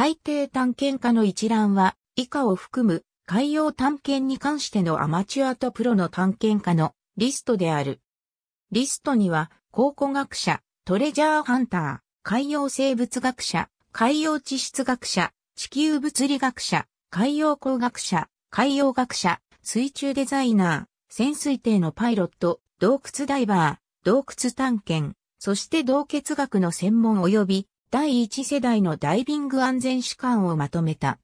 海底探検家の一覧は、以下を含む海洋探検に関してのアマチュアとプロの探検家のリストである。リストには、考古学者、トレジャーハンター、海洋生物学者、海洋地質学者、地球物理学者、海洋工学者、海洋学者、水中デザイナー、潜水艇のパイロット、洞窟ダイバー、洞窟探検、そして洞穴学の専門及び第一世代のダイビング安全士官をまとめた。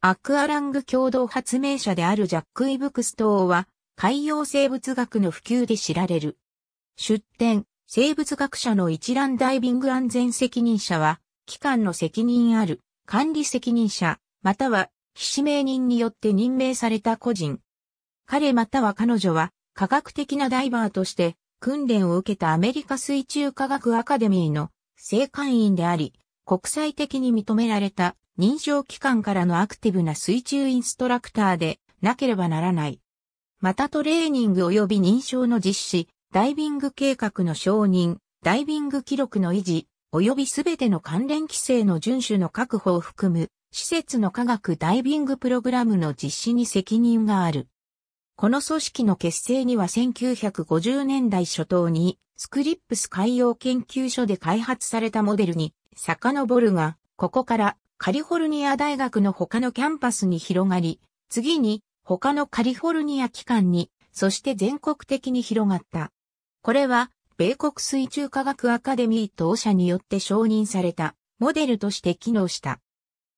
アクアラング共同発明者であるジャック・イブクストーは、海洋生物学の普及で知られる。出展、生物学者の一覧ダイビング安全責任者は、機関の責任ある管理責任者、または、指名人によって任命された個人。彼または彼女は、科学的なダイバーとして、訓練を受けたアメリカ水中科学アカデミーの正会員であり、国際的に認められた認証機関からのアクティブな水中インストラクターでなければならない。またトレーニング及び認証の実施、ダイビング計画の承認、ダイビング記録の維持、及びすべての関連規制の遵守の確保を含む、施設の科学ダイビングプログラムの実施に責任がある。この組織の結成には1950年代初頭にスクリップス海洋研究所で開発されたモデルに遡るが、ここからカリフォルニア大学の他のキャンパスに広がり、次に他のカリフォルニア機関に、そして全国的に広がった。これは、米国水中科学アカデミー当社によって承認されたモデルとして機能した。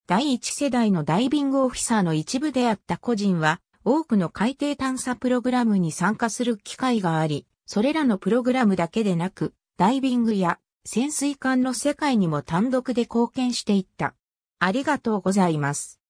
第一世代のダイビングオフィサーの一部であった個人は、多くの海底探査プログラムに参加する機会があり、それらのプログラムだけでなく、ダイビングや潜水艦の世界にも単独で貢献していった。ありがとうございます。